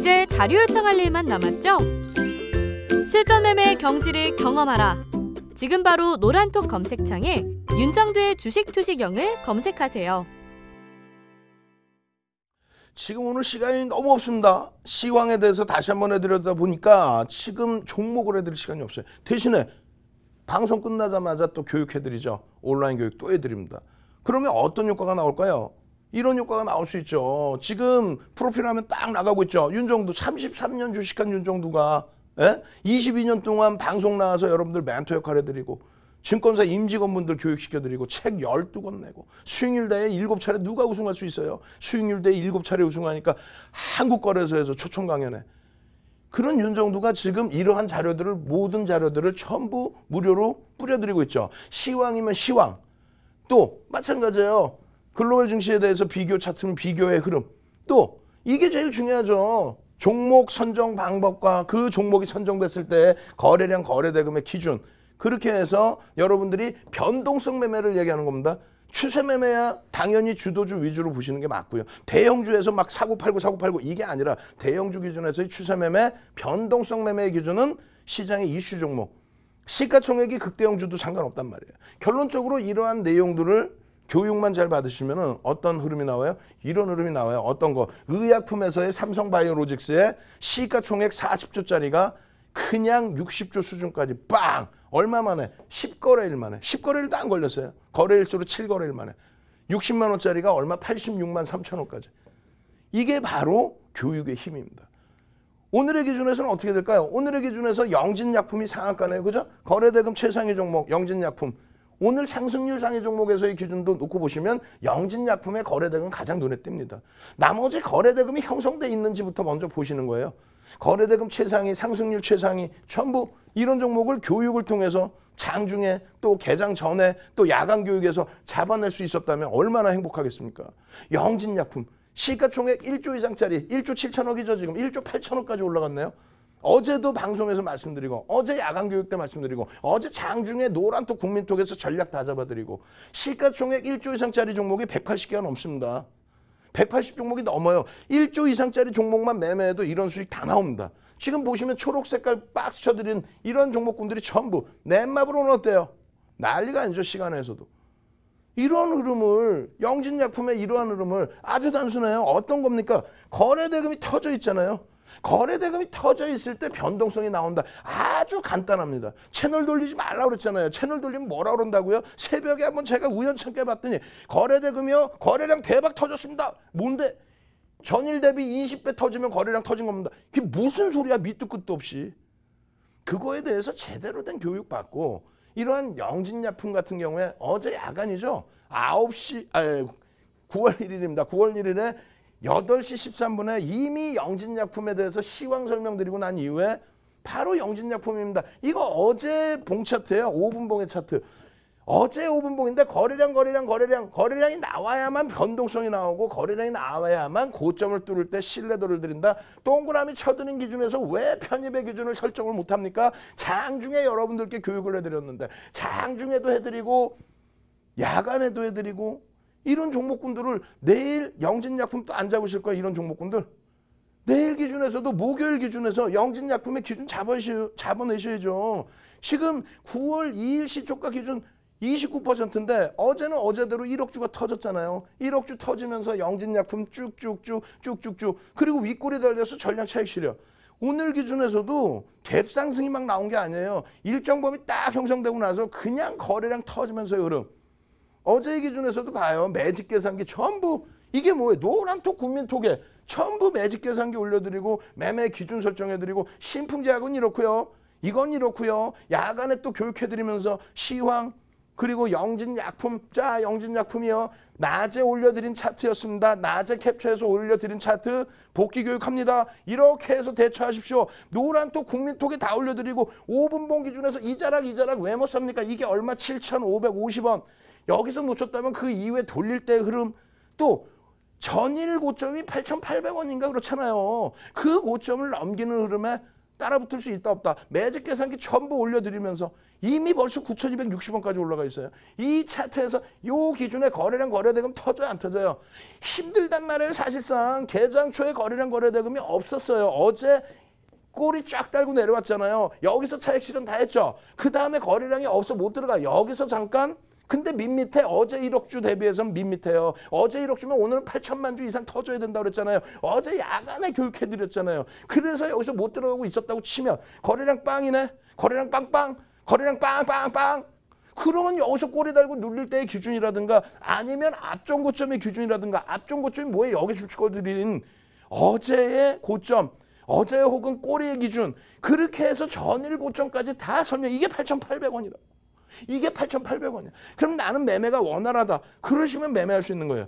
이제 자료 요청할 일만 남았죠? 실전 매매 경지를 경험하라. 지금 바로 노란톡 검색창에 윤정두의 주식 투시경을 검색하세요. 지금 오늘 시간이 너무 없습니다. 시황에 대해서 다시 한번 해드려다 보니까 지금 종목을 해드릴 시간이 없어요. 대신에 방송 끝나자마자 또 교육해드리죠. 온라인 교육 또 해드립니다. 그러면 어떤 효과가 나올까요? 이런 효과가 나올 수 있죠. 지금 프로필 하면 딱 나가고 있죠. 윤정두 33년 주식한 윤정두가 예? 22년 동안 방송 나와서 여러분들 멘토 역할 해드리고 증권사 임직원분들 교육시켜드리고 책 12권 내고 수익률대에 7차례 누가 우승할 수 있어요. 수익률대에 7차례 우승하니까 한국거래소에서 초청 강연에 그런 윤정두가 지금 이러한 자료들을 모든 자료들을 전부 무료로 뿌려드리고 있죠. 시황이면 시황 또 마찬가지예요. 글로벌 증시에 대해서 비교 차트는 비교의 흐름. 또 이게 제일 중요하죠. 종목 선정 방법과 그 종목이 선정됐을 때 거래량 거래대금의 기준. 그렇게 해서 여러분들이 변동성 매매를 얘기하는 겁니다. 추세 매매야 당연히 주도주 위주로 보시는 게 맞고요. 대형주에서 막 사고 팔고 사고 팔고 이게 아니라 대형주 기준에서의 추세 매매, 변동성 매매의 기준은 시장의 이슈 종목. 시가총액이 극대형주도 상관없단 말이에요. 결론적으로 이러한 내용들을 교육만 잘 받으시면은 어떤 흐름이 나와요? 이런 흐름이 나와요. 어떤 거? 의약품에서의 삼성바이오로직스의 시가총액 40조짜리가 그냥 60조 수준까지 빵! 얼마 만에? 10거래일 만에. 10거래일도 안 걸렸어요. 거래일수록 7거래일 만에. 60만 원짜리가 얼마? 86만 3천 원까지. 이게 바로 교육의 힘입니다. 오늘의 기준에서는 어떻게 될까요? 오늘의 기준에서 영진약품이 상한가네요. 그죠? 거래대금 최상위 종목 영진약품 오늘 상승률 상위 종목에서의 기준도 놓고 보시면 영진약품의 거래대금 가장 눈에 띕니다. 나머지 거래대금이 형성돼 있는지부터 먼저 보시는 거예요. 거래대금 최상위, 상승률 최상위 전부 이런 종목을 교육을 통해서 장중에 또 개장 전에 또 야간 교육에서 잡아낼 수 있었다면 얼마나 행복하겠습니까? 영진약품 시가총액 1조 이상짜리 1조 7천억이죠 지금 1조 8천억까지 올라갔네요. 어제도 방송에서 말씀드리고 어제 야간 교육 때 말씀드리고 어제 장중에 노란톡 국민톡에서 전략 다 잡아드리고 시가총액 1조 이상짜리 종목이 180개가 넘습니다. 180 종목이 넘어요. 1조 이상짜리 종목만 매매해도 이런 수익 다 나옵니다. 지금 보시면 초록 색깔 박스 쳐드린 이런 종목군들이 전부 넷마블로는 어때요? 난리가 아니죠 시간에서도. 이런 흐름을 영진약품의 이러한 흐름을 아주 단순해요. 어떤 겁니까? 거래대금이 터져 있잖아요. 거래대금이 터져 있을 때 변동성이 나온다. 아주 간단합니다. 채널 돌리지 말라 고 그랬잖아요. 채널 돌리면 뭐라 그런다고요? 새벽에 한번 제가 우연찮게 봤더니 거래대금이요. 거래량 대박 터졌습니다. 뭔데? 전일 대비 20배 터지면 거래량 터진 겁니다. 그게 무슨 소리야 밑도 끝도 없이. 그거에 대해서 제대로 된 교육 받고 이러한 영진약품 같은 경우에 어제 야간이죠. 9시 아 9월 예, 1일입니다. 9월 1일에 8시 13분에 이미 영진약품에 대해서 시황 설명드리고 난 이후에 바로 영진약품입니다. 이거 어제 봉 차트예요. 5분 봉의 차트. 어제 5분 봉인데 거래량 거래량 거래량 거래량이 나와야만 변동성이 나오고 거래량이 나와야만 고점을 뚫을 때 신뢰도를 드린다. 동그라미 쳐드는 기준에서 왜 편입의 기준을 설정을 못합니까? 장중에 여러분들께 교육을 해드렸는데 장중에도 해드리고 야간에도 해드리고 이런 종목군들을 내일 영진약품 또 안 잡으실 거야 이런 종목군들. 내일 기준에서도 목요일 기준에서 영진약품의 기준 잡으셔, 잡아내셔야죠. 지금 9월 2일 시초가 기준 29%인데 어제는 어제대로 1억 주가 터졌잖아요. 1억 주 터지면서 영진약품 쭉쭉쭉 쭉쭉쭉 그리고 윗골이 달려서 전량 차익 실현. 오늘 기준에서도 갭상승이 막 나온 게 아니에요. 일정 범위 딱 형성되고 나서 그냥 거래량 터지면서의 흐름. 어제 기준에서도 봐요. 매직 계산기 전부 이게 뭐예요? 노란톡 국민톡에 전부 매직 계산기 올려드리고 매매 기준 설정해드리고 신풍제약은 이렇고요. 이건 이렇고요. 야간에 또 교육해드리면서 시황 그리고 영진약품 자 영진약품이요. 낮에 올려드린 차트였습니다. 낮에 캡처해서 올려드린 차트 복귀 교육합니다. 이렇게 해서 대처하십시오. 노란톡 국민톡에 다 올려드리고 5분봉 기준에서 이자락 이자락 왜 못 삽니까? 이게 얼마 7,550원. 여기서 놓쳤다면 그 이후에 돌릴 때 흐름 또 전일 고점이 8,800원인가 그렇잖아요. 그 고점을 넘기는 흐름에 따라붙을 수 있다 없다. 매직 계산기 전부 올려드리면서 이미 벌써 9,260원까지 올라가 있어요. 이 차트에서 요 기준에 거래량 거래대금 터져요 안 터져요? 힘들단 말이에요 사실상. 개장초에 거래량 거래대금이 없었어요. 어제 꼬리 쫙 달고 내려왔잖아요. 여기서 차익 실현 다 했죠. 그 다음에 거래량이 없어 못 들어가. 여기서 잠깐 근데 밋밋해. 어제 1억 주 대비해서 밋밋해요. 어제 1억 주면 오늘은 8천만 주 이상 터져야 된다고 그랬잖아요. 어제 야간에 교육해드렸잖아요. 그래서 여기서 못 들어가고 있었다고 치면 거래량 빵이네. 거래량 빵빵. 거래량 빵빵빵. 그러면 여기서 꼬리 달고 눌릴 때의 기준이라든가 아니면 앞전 고점의 기준이라든가 앞전 고점이 뭐예요? 여기 줄축어드린 어제의 고점. 어제 혹은 꼬리의 기준 그렇게 해서 전일 고점까지 다 설명 이게 8,800원이다. 이게 8,800원이야. 그럼 나는 매매가 원활하다. 그러시면 매매할 수 있는 거예요.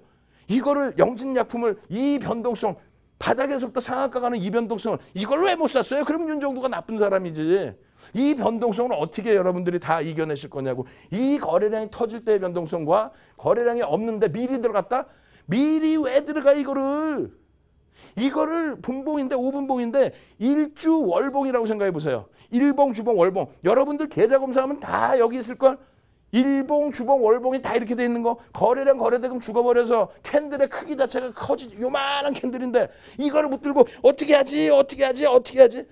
이거를 영진약품을 이 변동성 바닥에서부터 상한가 가는 이 변동성을 이걸 왜 못 샀어요? 그럼 윤정도가 나쁜 사람이지. 이 변동성을 어떻게 여러분들이 다 이겨내실 거냐고. 이 거래량이 터질 때의 변동성과 거래량이 없는데 미리 들어갔다? 미리 왜 들어가 이거를? 이거를 분봉인데 5분봉인데 일주 월봉이라고 생각해 보세요. 일봉, 주봉, 월봉. 여러분들 계좌 검사하면 다 여기 있을걸? 일봉, 주봉, 월봉이 다 이렇게 돼 있는 거. 거래량, 거래대금 죽어버려서 캔들의 크기 자체가 커지 요만한 캔들인데 이걸 붙들고 어떻게 하지? 어떻게 하지? 어떻게 하지?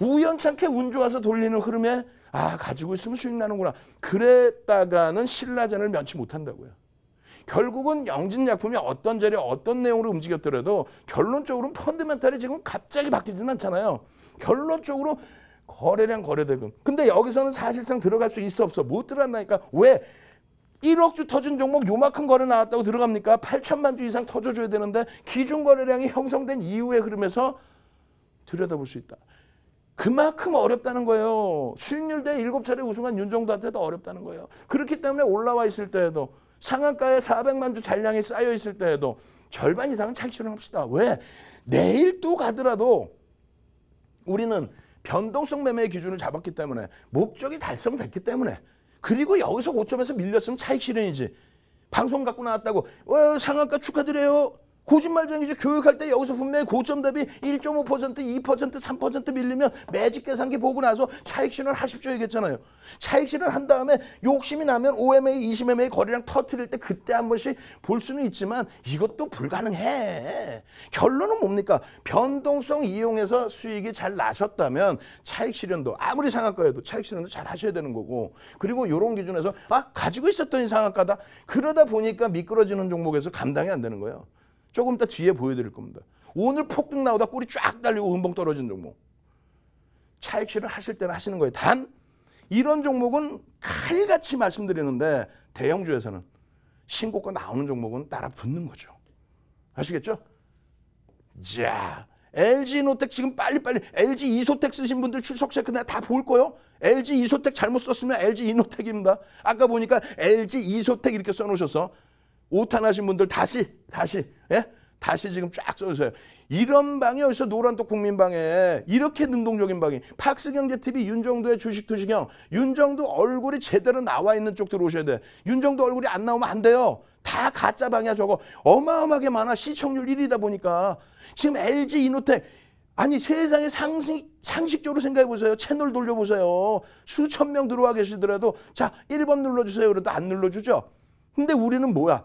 우연찮게 운 좋아서 돌리는 흐름에 아 가지고 있으면 수익 나는구나. 그랬다가는 신라전을 면치 못한다고요. 결국은 영진약품이 어떤 자리에 어떤 내용으로 움직였더라도 결론적으로는 펀드멘탈이 지금 갑자기 바뀌지는 않잖아요. 결론적으로 거래량 거래대금. 근데 여기서는 사실상 들어갈 수 있어 없어. 못 들어간다니까. 왜? 1억 주 터진 종목 요만큼 거래 나왔다고 들어갑니까? 8천만 주 이상 터져줘야 되는데 기준 거래량이 형성된 이후의 흐름에서 들여다볼 수 있다. 그만큼 어렵다는 거예요. 수익률 대 7차례 우승한 윤종도한테도 어렵다는 거예요. 그렇기 때문에 올라와 있을 때에도 상한가에 400만 주 잔량이 쌓여 있을 때에도 절반 이상은 차익실현 합시다. 왜? 내일 또 가더라도 우리는 변동성 매매의 기준을 잡았기 때문에 목적이 달성됐기 때문에 그리고 여기서 고점에서 밀렸으면 차익 실현이지. 방송 갖고 나왔다고 어, 상한가 축하드려요. 거짓말쟁이죠. 교육할 때 여기서 분명히 고점 대비 1.5%, 2%, 3% 밀리면 매직 계산기 보고 나서 차익 실현 하십시오 얘기했잖아요. 차익 실현한 다음에 욕심이 나면 OMA, 20MA 거래량 터트릴 때 그때 한 번씩 볼 수는 있지만 이것도 불가능해. 결론은 뭡니까? 변동성 이용해서 수익이 잘 나셨다면 차익 실현도 아무리 상한가에도 차익 실현도 잘 하셔야 되는 거고 그리고 이런 기준에서 아 가지고 있었던 상한가다. 그러다 보니까 미끄러지는 종목에서 감당이 안 되는 거예요. 조금 더 뒤에 보여드릴 겁니다. 오늘 폭등 나오다 꼬리 쫙 달리고 은봉 떨어진 종목. 차익실을 하실 때는 하시는 거예요. 단 이런 종목은 칼같이 말씀드리는데 대형주에서는 신고가 나오는 종목은 따라 붙는 거죠. 아시겠죠? 자, LG 노텍 지금 빨리빨리 LG 이소텍 쓰신 분들 출석 체크 내가 다 볼 거요. LG 이소텍 잘못 썼으면 LG 이노텍입니다. 아까 보니까 LG 이소텍 이렇게 써놓으셔서 오탄하신 분들 다시 다시 예? 다시 지금 쫙 써주세요. 이런 방이 어디서 노란똑 국민방에 이렇게 능동적인 방이 팍스경제TV 윤정도의 주식투시경 윤정도 얼굴이 제대로 나와 있는 쪽 들어오셔야 돼. 윤정도 얼굴이 안 나오면 안 돼요. 다 가짜 방이야 저거. 어마어마하게 많아. 시청률 1위다 보니까. 지금 LG 이노텍 아니 세상에 상식, 상식적으로 생각해 보세요. 채널 돌려보세요. 수천 명 들어와 계시더라도 자 1번 눌러주세요. 그래도 안 눌러주죠. 근데 우리는 뭐야.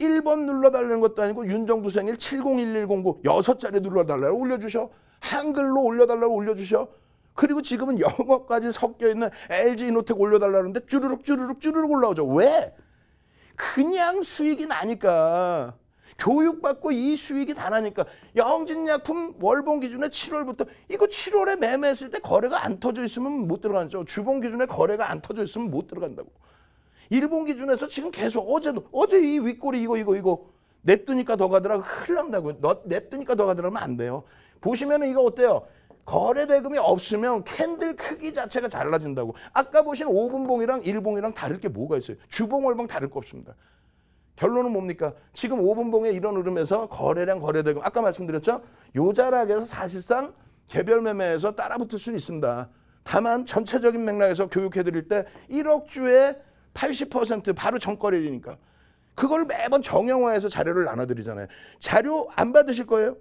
1번 눌러달라는 것도 아니고 윤정두 생일 701109 6 자리 눌러달라고 올려주셔. 한글로 올려달라고 올려주셔. 그리고 지금은 영어까지 섞여있는 LG 이노텍 올려달라는데 쭈르륵 쭈르륵 쭈르륵 올라오죠. 왜? 그냥 수익이 나니까. 교육받고 이 수익이 다 나니까 영진약품 월봉 기준에 7월부터 이거 7월에 매매했을 때 거래가 안 터져 있으면 못 들어가죠. 주봉 기준에 거래가 안 터져 있으면 못 들어간다고. 일본 기준에서 지금 계속 어제도 어제 이 윗골이 이거 이거 이거 냅두니까 더 가더라 고 큰일 난다고 요 냅두니까 더 가더라면 안 돼요. 보시면은 이거 어때요? 거래 대금이 없으면 캔들 크기 자체가 잘라진다고. 아까 보신 5분봉이랑 1봉이랑 다를 게 뭐가 있어요? 주봉, 월봉 다를 거 없습니다. 결론은 뭡니까? 지금 5분봉의 이런 흐름에서 거래량, 거래 대금 아까 말씀드렸죠? 요자락에서 사실상 개별 매매에서 따라붙을 수는 있습니다. 다만 전체적인 맥락에서 교육해드릴 때 1억 주에 80% 바로 정거래니까 그걸 매번 정형화해서 자료를 나눠드리잖아요. 자료 안 받으실 거예요?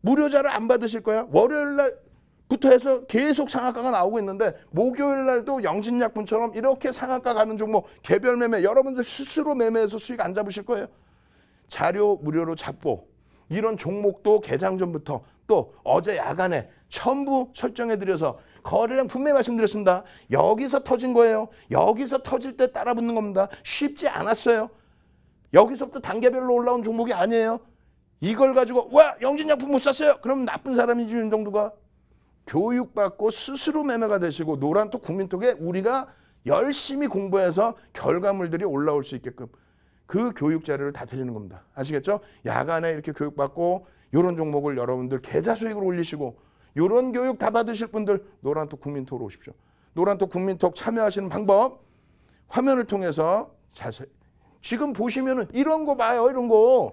무료 자료 안 받으실 거야? 월요일 날부터 해서 계속 상한가가 나오고 있는데 목요일 날도 영진약품처럼 이렇게 상한가 가는 종목 개별 매매 여러분들 스스로 매매해서 수익 안 잡으실 거예요. 자료 무료로 잡고 이런 종목도 개장 전부터 또 어제 야간에 전부 설정해드려서 거래량 분명히 말씀드렸습니다. 여기서 터진 거예요. 여기서 터질 때 따라 붙는 겁니다. 쉽지 않았어요. 여기서부터 단계별로 올라온 종목이 아니에요. 이걸 가지고 와 영진약품 못 샀어요. 그럼 나쁜 사람이지 윤정도가 교육받고 스스로 매매가 되시고 노란톡 국민톡에 우리가 열심히 공부해서 결과물들이 올라올 수 있게끔 그 교육 자료를 다 드리는 겁니다. 아시겠죠? 야간에 이렇게 교육받고 이런 종목을 여러분들 계좌 수익을 올리시고 이런 교육 다 받으실 분들 노란톡 국민톡으로 오십시오. 노란톡 국민톡 참여하시는 방법 화면을 통해서 자세히 지금 보시면은 이런 거 봐요 이런 거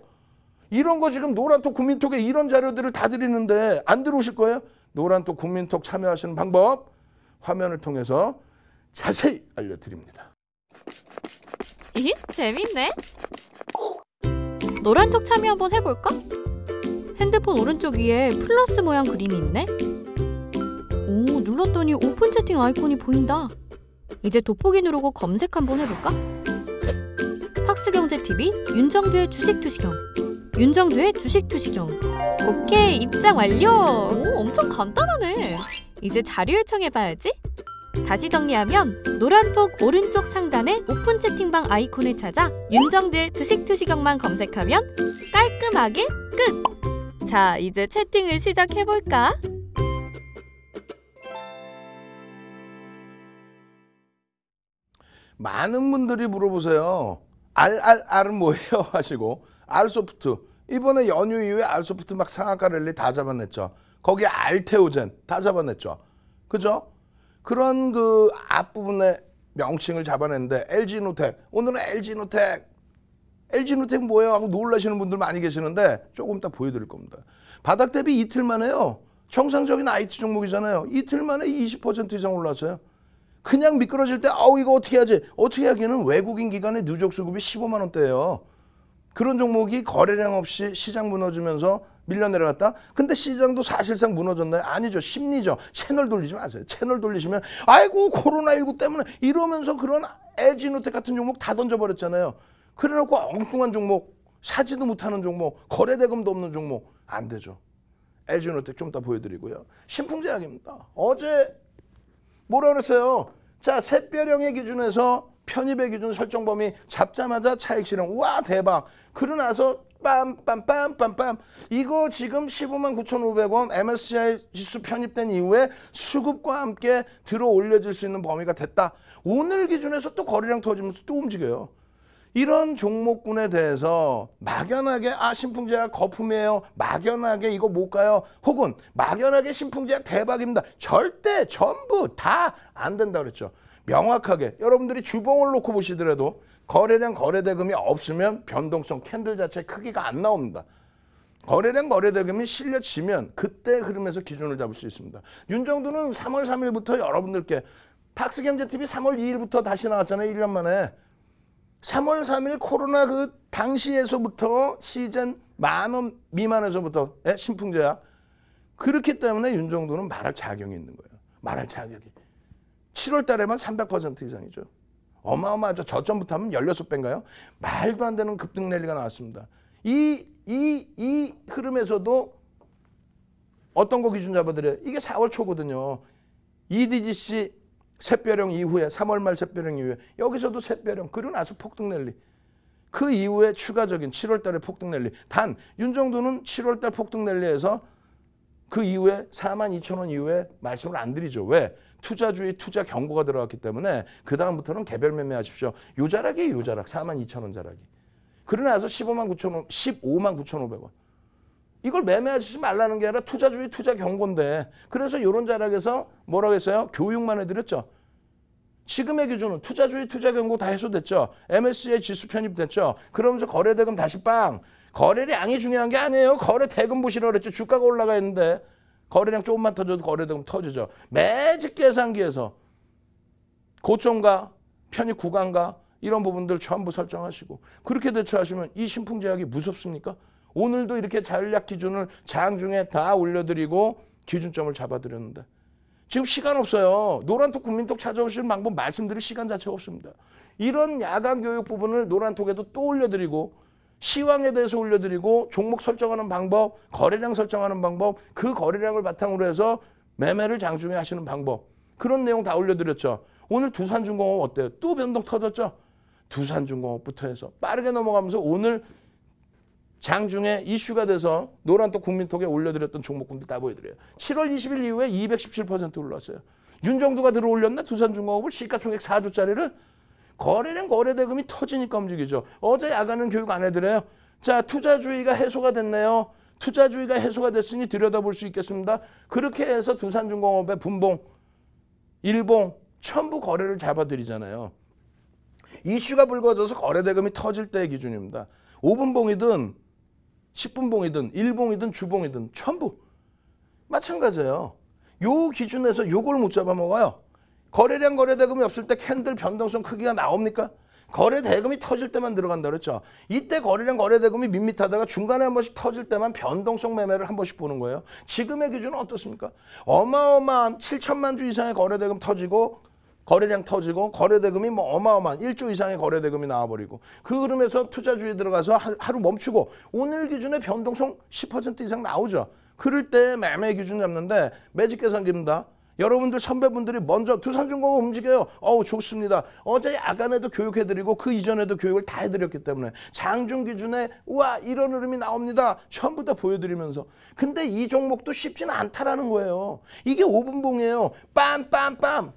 이런 거 지금 노란톡 국민톡에 이런 자료들을 다 드리는데 안 들어오실 거예요 노란톡 국민톡 참여하시는 방법 화면을 통해서 자세히 알려드립니다 이 재밌네 노란톡 참여 한번 해볼까? 핸드폰 오른쪽 위에 플러스 모양 그림이 있네? 오, 눌렀더니 오픈 채팅 아이콘이 보인다. 이제 돋보기 누르고 검색 한번 해볼까? 팍스경제TV 윤정두의 주식투시경 윤정두의 주식투시경 오케이, 입장 완료! 오, 엄청 간단하네. 이제 자료 요청해봐야지. 다시 정리하면 노란톡 오른쪽 상단에 오픈 채팅방 아이콘을 찾아 윤정두의 주식투시경만 검색하면 깔끔하게 끝! 자, 이제 채팅을 시작해볼까? 많은 분들이 물어보세요. RRR은 뭐예요? 하시고 R소프트 이번에 연휴 이후에 R소프트 막 상한가 랠리 다 잡아냈죠. 거기 알테오젠 다 잡아냈죠. 그죠? 그런 그 앞부분에 명칭을 잡아냈는데 LG노텍 오늘은 LG노텍 LG노텍 뭐예요? 하고 놀라시는 분들 많이 계시는데 조금 딱 보여드릴 겁니다. 바닥 대비 이틀 만에요. 정상적인 IT 종목이잖아요. 이틀 만에 20% 이상 올라어요 그냥 미끄러질 때 아우 이거 어떻게 하지? 어떻게 하기는 에 외국인 기관의 누적 수급이 15만 원대예요. 그런 종목이 거래량 없이 시장 무너지면서 밀려 내려갔다. 근데 시장도 사실상 무너졌나요? 아니죠. 심리죠. 채널 돌리지 마세요. 채널 돌리시면 아이고 코로나19 때문에 이러면서 그런 LG노텍 같은 종목 다 던져버렸잖아요. 그래놓고 엉뚱한 종목 사지도 못하는 종목 거래 대금도 없는 종목 안 되죠. LG노텍 좀 이따 보여드리고요. 신풍제약입니다. 어제 뭐라 그랬어요? 자 새별형의 기준에서 편입의 기준 설정 범위 잡자마자 차익 실현 와 대박 그러 나서 빰빰빰빰빰 이거 지금 15만 9,500원 MSCI 지수 편입된 이후에 수급과 함께 들어 올려질 수 있는 범위가 됐다 오늘 기준에서 또 거래량 터지면서 또 움직여요 이런 종목군에 대해서 막연하게 아 신풍제약 거품이에요. 막연하게 이거 못 가요. 혹은 막연하게 신풍제약 대박입니다. 절대 전부 다 안 된다 그랬죠. 명확하게 여러분들이 주봉을 놓고 보시더라도 거래량 거래대금이 없으면 변동성 캔들 자체 크기가 안 나옵니다. 거래량 거래대금이 실려지면 그때 흐름에서 기준을 잡을 수 있습니다. 윤정두는 3월 3일부터 여러분들께 박스경제TV 3월 2일부터 다시 나왔잖아요. 1년 만에. 3월 3일 코로나 그 당시에서부터 시즌 만원 미만에서부터 에? 예, 신풍제야. 그렇기 때문에 윤정도는 말할 자격이 있는 거예요. 말할 자격이. 7월 달에만 300% 이상이죠. 어마어마하죠. 저점부터 하면 16배인가요? 말도 안 되는 급등 랠리가 나왔습니다. 이, 이, 이 흐름에서도 어떤 거 기준 잡아드려요? 이게 4월 초거든요. EDGC 새벼령 이후에 3월 말 새벼령 이후에 여기서도 새벼령 그리고 나서 폭등랠리 그 이후에 추가적인 7월 달에 폭등랠리 단 윤정도는 7월 달 폭등랠리에서 그 이후에 4만 2천 원 이후에 말씀을 안 드리죠. 왜? 투자주의 투자 경고가 들어갔기 때문에 그 다음부터는 개별 매매하십시오. 요자락이요자락 4만 2천 원 자락이. 그러고 나서 15만 9천 원, 15만 9천 5백 원. 이걸 매매하지 말라는 게 아니라 투자주의 투자 경고인데 그래서 이런 자락에서 뭐라고 했어요? 교육만 해드렸죠. 지금의 기준은 투자주의 투자 경고 다 해소됐죠. MSCI 지수 편입됐죠. 그러면서 거래대금 다시 빵. 거래량이 중요한 게 아니에요. 거래 대금 보시라 그랬죠. 주가가 올라가 있는데 거래량 조금만 터져도 거래대금 터지죠. 매직 계산기에서 고점과 편입 구간과 이런 부분들 전부 설정하시고 그렇게 대처하시면 이 신풍 제약이 무섭습니까? 오늘도 이렇게 전략 기준을 장 중에 다 올려드리고 기준점을 잡아드렸는데 지금 시간 없어요. 노란톡 국민톡 찾아오실 방법 말씀드릴 시간 자체가 없습니다. 이런 야간 교육 부분을 노란톡에도 또 올려드리고 시황에 대해서 올려드리고 종목 설정하는 방법, 거래량 설정하는 방법, 그 거래량을 바탕으로 해서 매매를 장중에 하시는 방법 그런 내용 다 올려드렸죠. 오늘 두산중공업 어때요? 또 변동 터졌죠? 두산중공업부터 해서 빠르게 넘어가면서 오늘 장중에 이슈가 돼서 노란 또 국민톡에 올려드렸던 종목군들 다 보여드려요. 7월 20일 이후에 217% 올랐어요. 윤정두가 들어올렸나 두산중공업을 시가총액 4조짜리를 거래량 거래대금이 터지니까 움직이죠. 어제 야간은 교육 안 해드려요. 자 투자주의가 해소가 됐네요. 투자주의가 해소가 됐으니 들여다볼 수 있겠습니다. 그렇게 해서 두산중공업의 분봉, 일봉 전부 거래를 잡아들이잖아요. 이슈가 불거져서 거래대금이 터질 때의 기준입니다. 5분봉이든 10분봉이든 1봉이든 주봉이든 전부 마찬가지예요. 요 기준에서 요걸 못 잡아먹어요. 거래량 거래 대금이 없을 때 캔들 변동성 크기가 나옵니까? 거래 대금이 터질 때만 들어간다 그랬죠. 이때 거래량 거래 대금이 밋밋하다가 중간에 한 번씩 터질 때만 변동성 매매를 한 번씩 보는 거예요. 지금의 기준은 어떻습니까? 어마어마한 7천만 주 이상의 거래 대금 터지고 거래량 터지고 거래대금이 뭐 어마어마한 1조 이상의 거래대금이 나와버리고 그 흐름에서 투자주에 들어가서 하루 멈추고 오늘 기준에 변동성 10% 이상 나오죠. 그럴 때 매매 기준 잡는데 매직 계산기입니다. 여러분들 선배분들이 먼저 두산중공업 움직여요. 어우 좋습니다. 어제 야간에도 교육해드리고 그 이전에도 교육을 다 해드렸기 때문에 장중 기준에 우와 이런 흐름이 나옵니다. 전부 다 보여드리면서 근데 이 종목도 쉽지는 않다라는 거예요. 이게 5분봉이에요. 빰빰빰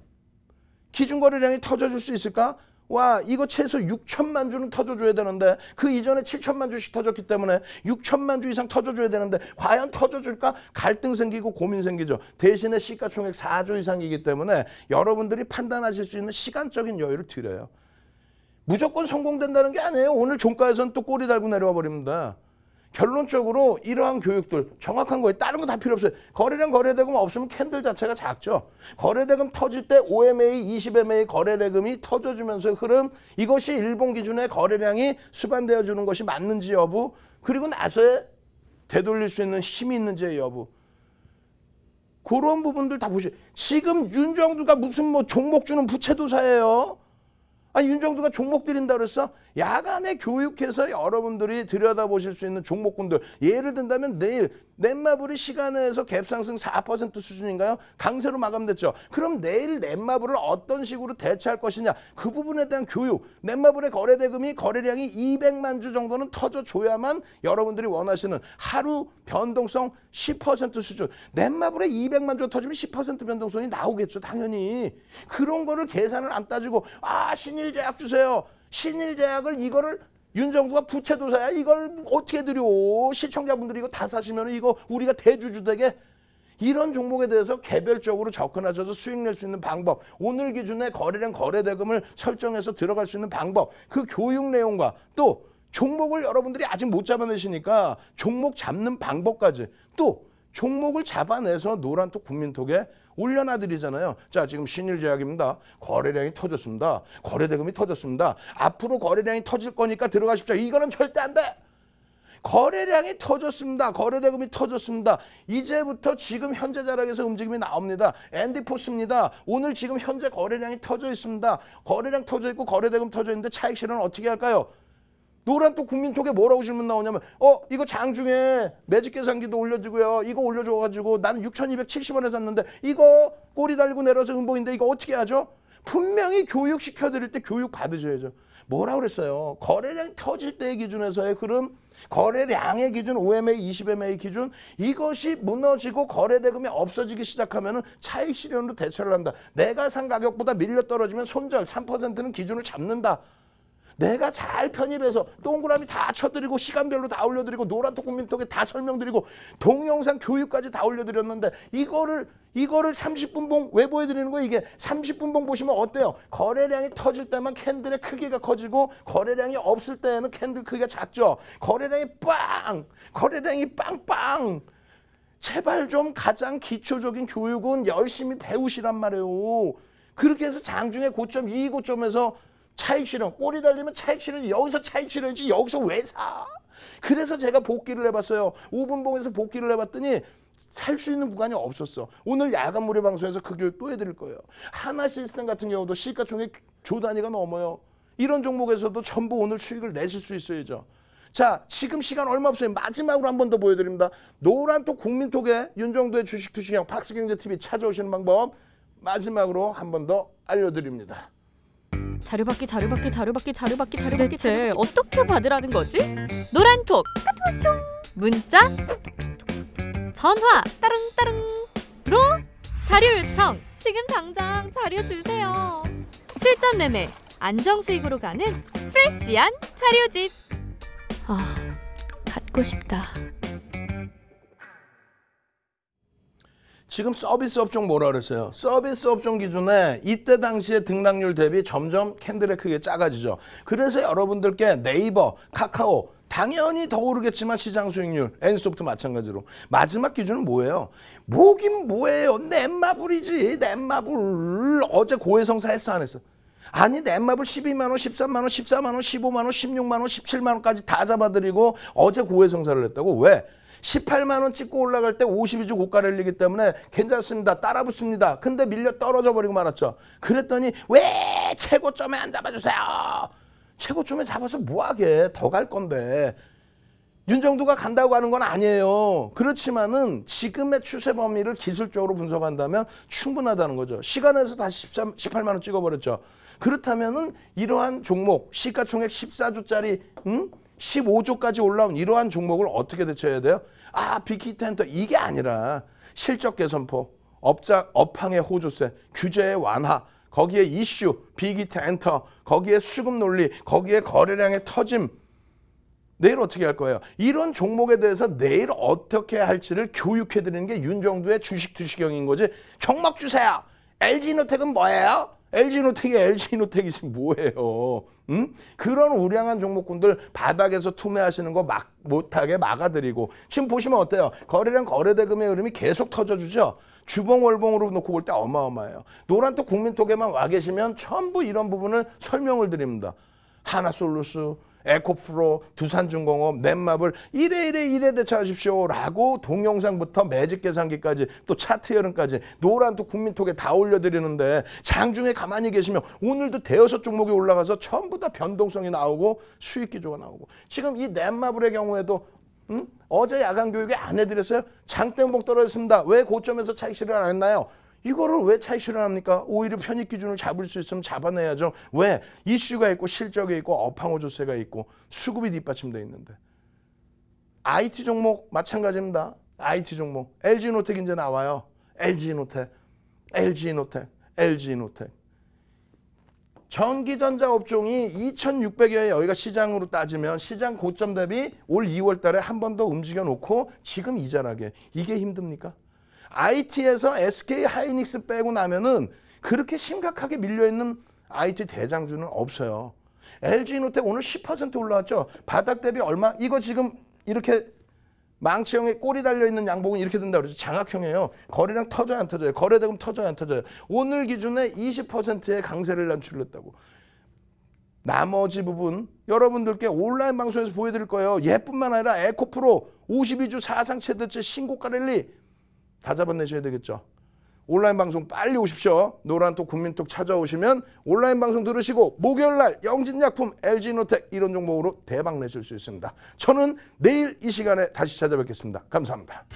기준거래량이 터져줄 수 있을까? 와 이거 최소 6천만 주는 터져줘야 되는데 그 이전에 7천만 주씩 터졌기 때문에 6천만 주 이상 터져줘야 되는데 과연 터져줄까 갈등 생기고 고민 생기죠 대신에 시가총액 4조 이상이기 때문에 여러분들이 판단하실 수 있는 시간적인 여유를 드려요 무조건 성공된다는 게 아니에요 오늘 종가에서는 또 꼬리 달고 내려와 버립니다 결론적으로 이러한 교육들 정확한 거에 다른 거 다 필요 없어요. 거래량 거래대금 없으면 캔들 자체가 작죠. 거래대금 터질 때 OMA, 20MA 거래대금이 터져주면서 흐름 이것이 일본 기준의 거래량이 수반되어 주는 것이 맞는지 여부 그리고 나서에 되돌릴 수 있는 힘이 있는지 여부 그런 부분들 다 보시죠. 지금 윤정두가 무슨 뭐 종목 주는 부채도사예요. 아, 윤정두가 종목 들인다 그랬어? 야간에 교육해서 여러분들이 들여다보실 수 있는 종목군들 예를 든다면 내일 넷마블이 시간에서 갭상승 4% 수준인가요? 강세로 마감됐죠. 그럼 내일 넷마블을 어떤 식으로 대체할 것이냐 그 부분에 대한 교육 넷마블의 거래대금이 거래량이 200만 주 정도는 터져줘야만 여러분들이 원하시는 하루 변동성 10% 수준 넷마블에 200만 주 터지면 10% 변동성이 나오겠죠 당연히 그런 거를 계산을 안 따지고 아 신일제약 주세요 신일제약을 이거를 윤정부가 부채도사야. 이걸 어떻게 드려. 시청자분들이 이거 다 사시면 이거 우리가 대주주되게 이런 종목에 대해서 개별적으로 접근하셔서 수익 낼 수 있는 방법, 오늘 기준에 거래량 거래 대금을 설정해서 들어갈 수 있는 방법, 그 교육 내용과 또 종목을 여러분들이 아직 못 잡아내시니까 종목 잡는 방법까지 또 종목을 잡아내서 노란톡 국민톡에 올려놔드리잖아요. 자 지금 신일제약입니다. 거래량이 터졌습니다. 거래대금이 터졌습니다. 앞으로 거래량이 터질 거니까 들어가십시오. 이거는 절대 안 돼. 거래량이 터졌습니다. 거래대금이 터졌습니다. 이제부터 지금 현재 자락에서 움직임이 나옵니다. 앤디포스입니다. 오늘 지금 현재 거래량이 터져 있습니다. 거래량 터져 있고 거래대금 터져 있는데 차익 실현 어떻게 할까요? 노란 또 국민톡에 뭐라고 질문 나오냐면 어 이거 장중에 매직 계산기도 올려주고요. 이거 올려줘가지고 나는 6,270원에 샀는데 이거 꼬리 달고 내려서 음봉인데 이거 어떻게 하죠? 분명히 교육 시켜드릴 때 교육 받으셔야죠. 뭐라고 그랬어요? 거래량 터질 때의 기준에서의 흐름 거래량의 기준, OMA, 20MA 기준 이것이 무너지고 거래대금이 없어지기 시작하면 은 차익 실현으로 대처를 한다. 내가 산 가격보다 밀려 떨어지면 손절 3%는 기준을 잡는다. 내가 잘 편입해서 동그라미 다 쳐드리고 시간별로 다 올려드리고 노란톡 국민톡에 다 설명드리고 동영상 교육까지 다 올려드렸는데 이거를 이거를 30분 봉 왜 보여드리는 거예요? 이게 30분 봉 보시면 어때요? 거래량이 터질 때만 캔들의 크기가 커지고 거래량이 없을 때에는 캔들 크기가 작죠. 거래량이 빵! 거래량이 빵빵! 제발 좀 가장 기초적인 교육은 열심히 배우시란 말이에요. 그렇게 해서 장중에 고점, 이고점에서 차익 실현 꼬리 달리면 차익 실현 여기서 차익 실현이지 여기서 왜 사? 그래서 제가 복귀를 해봤어요. 5분봉에서 복귀를 해봤더니 살 수 있는 구간이 없었어. 오늘 야간 무료 방송에서 그 교육 또 해드릴 거예요. 하나 시스템 같은 경우도 시가총액 조 단위가 넘어요. 이런 종목에서도 전부 오늘 수익을 내실 수 있어야죠. 자 지금 시간 얼마 없어요. 마지막으로 한 번 더 보여드립니다. 노란 톡 국민톡에 윤정도의 주식투시형 박스경제TV 찾아오시는 방법 마지막으로 한 번 더 알려드립니다. 자료 받기 자료 받기 자료 받기 자료 받기 자료 받기 대체 어떻게 받으라는 거지? 노란 톡 까투쇼 문자 전화 따릉따릉로 자료 요청 지금 당장 자료 주세요 실전 매매 안정수익으로 가는 프레시한 자료집 아 갖고 싶다 지금 서비스 업종 뭐라 그랬어요? 서비스 업종 기준에 이때 당시의 등락률 대비 점점 캔들의 크게 기 작아지죠. 그래서 여러분들께 네이버, 카카오 당연히 더 오르겠지만 시장 수익률, 엔소프트 마찬가지로. 마지막 기준은 뭐예요? 뭐긴 뭐예요? 넷마블이지, 넷마블. 어제 고해성사 했어, 안 했어? 아니 넷마블 12만원, 13만원, 14만원, 15만원, 16만원, 17만원까지 다 잡아드리고 어제 고해성사를 했다고? 왜? 18만 원 찍고 올라갈 때 52주 고가를 흘리기 때문에 괜찮습니다. 따라 붙습니다. 근데 밀려 떨어져 버리고 말았죠. 그랬더니 왜 최고점에 안 잡아주세요. 최고점에 잡아서 뭐하게 더 갈 건데 윤정두가 간다고 하는 건 아니에요. 그렇지만은 지금의 추세 범위를 기술적으로 분석한다면 충분하다는 거죠. 시간에서 다시 13, 18만 원 찍어버렸죠. 그렇다면은 이러한 종목 시가총액 14주짜리 응? 15조까지 올라온 이러한 종목을 어떻게 대처해야 돼요? 아, 빅히트엔터 이게 아니라 실적 개선포, 업장 업황의 호조세, 규제의 완화, 거기에 이슈, 빅히트 엔터, 거기에 수급 논리, 거기에 거래량의 터짐. 내일 어떻게 할 거예요? 이런 종목에 대해서 내일 어떻게 할지를 교육해드리는 게 윤정두의 주식 주식형인 거지. 종목 주세요. LG노텍은 뭐예요? LG노텍이 LG노텍이 지금 뭐예요? 음? 그런 우량한 종목군들 바닥에서 투매하시는 거 막 못하게 막아드리고 지금 보시면 어때요? 거래량 거래대금의 흐름이 계속 터져주죠. 주봉월봉으로 놓고 볼 때 어마어마해요. 노란톡 국민톡에만 와 계시면 전부 이런 부분을 설명을 드립니다. 하나솔루스, 에코프로, 두산중공업, 넷마블 이래 이래 이래 대처하십시오라고 동영상부터 매직 계산기까지 또 차트 여름까지 노란 또 국민톡에 다 올려드리는데 장중에 가만히 계시면 오늘도 대여섯 종목이 올라가서 전부 다 변동성이 나오고 수익 기조가 나오고 지금 이 넷마블의 경우에도 음? 어제 야간 교육에 안 해드렸어요? 장땡봉 떨어졌습니다. 왜 고점에서 차익 실현 안 했나요? 이거를 왜차이실를 합니까? 오히려 편입 기준을 잡을 수 있으면 잡아내야죠. 왜? 이슈가 있고 실적이 있고 업황호조세가 있고 수급이 뒷받침돼 있는데. IT 종목 마찬가지입니다. IT 종목. LG노텍 이제 나와요. LG노텍. LG노텍. LG노텍. 전기전자 업종이 2,600여에 여기가 시장으로 따지면 시장 고점 대비 올 2월 달에 한 번 더 움직여 놓고 지금 이자라게. 이게 힘듭니까? IT에서 SK 하이닉스 빼고 나면은 그렇게 심각하게 밀려있는 IT 대장주는 없어요. LG노텍 오늘 10% 올라왔죠. 바닥 대비 얼마? 이거 지금 이렇게 망치형에 꼬리 달려있는 양복은 이렇게 된다 고 그러죠. 장악형이에요. 거래량 터져야 안 터져요. 거래대금 터져야 안 터져요. 오늘 기준에 20%의 강세를 난출했다고. 나머지 부분 여러분들께 온라인 방송에서 보여드릴 거예요. 예뿐만 아니라 에코프로 52주 사상 최대치 신고가 랠리 다 잡아내셔야 되겠죠. 온라인 방송 빨리 오십시오. 노란톡 국민톡 찾아오시면 온라인 방송 들으시고 목요일날 영진약품 LG노텍 이런 종목으로 대박 내실 수 있습니다. 저는 내일 이 시간에 다시 찾아뵙겠습니다. 감사합니다.